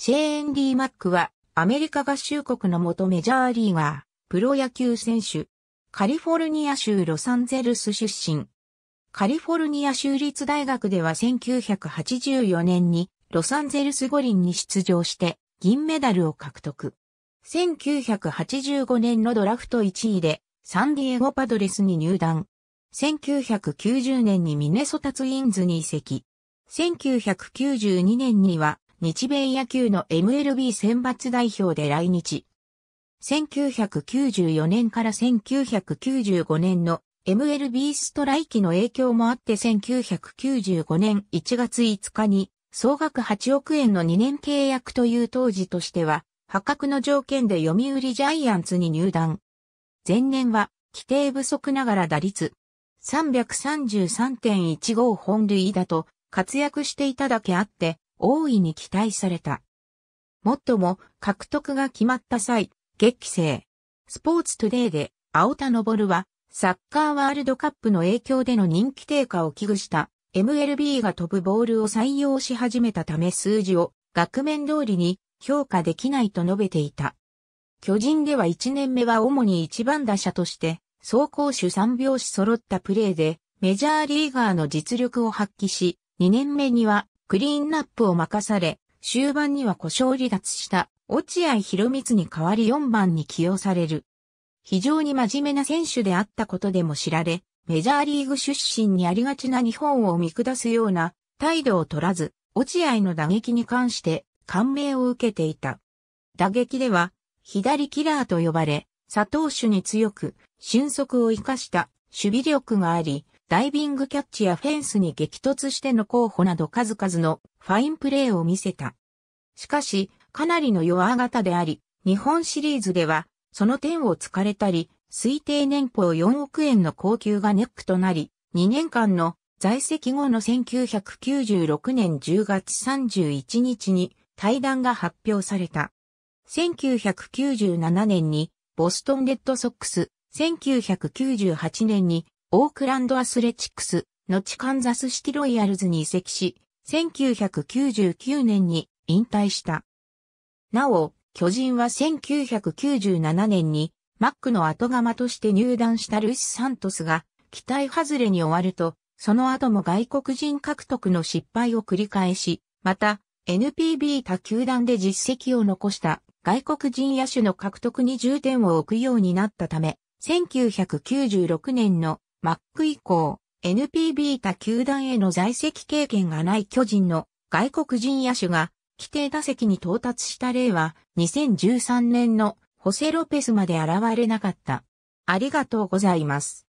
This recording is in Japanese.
シェーン・リー・マックは、アメリカ合衆国の元メジャーリーガー、プロ野球選手、カリフォルニア州ロサンゼルス出身。カリフォルニア州立大学では1984年にロサンゼルス五輪に出場して銀メダルを獲得。1985年のドラフト1位でサンディエゴパドレスに入団。1990年にミネソタツインズに移籍。1992年には日米野球の MLB 選抜代表で来日。1994年から1995年の MLB ストライキの影響もあって1995年1月5日に総額8億円の2年契約という当時としては破格の条件で読売ジャイアンツに入団。前年は規定不足ながら打率333.15本塁打と活躍していただけあって大いに期待された。もっとも、獲得が決まった際、激戦。スポーツトゥデイで、青田昇は、サッカーワールドカップの影響での人気低下を危惧した MLB が飛ぶボールを採用し始めたため数字を額面通りに評価できないと述べていた。巨人では1年目は主に1番打者として、走行手3拍子揃ったプレーで、メジャーリーガーの実力を発揮し、2年目にはクリーンナップを任され、終盤には故障離脱した落合博光に代わり4番に起用される。非常に真面目な選手であったことでも知られ、メジャーリーグ出身にありがちな日本を見下すような態度を取らず、落合の打撃に関して感銘を受けていた。打撃では、左キラーと呼ばれ、佐藤手に強く、俊足を生かした守備力があり、ダイビングキャッチやフェンスに激突しての候補など数々のファインプレーを見せた。しかし、かなりの弱型であり、日本シリーズでは、その点を突かれたり、推定年俸4億円の高級がネックとなり、2年間の在籍後の1996年10月31日に対談が発表された。1997年にボストンレッドソックス、1998年にオークランドアスレチックス、後カンザスシティロイヤルズに移籍し、1999年に引退した。なお、巨人は1997年にマックの後釜として入団したルイス・サントスが期待外れに終わると、その後も外国人獲得の失敗を繰り返し、また NPB 他球団で実績を残した外国人野手の獲得に重点を置くようになったため、1996年のマック以降、NPB 他球団への在籍経験がない巨人の外国人野手が規定打席に到達した例は2013年のホセロペスまで現れなかった。ありがとうございます。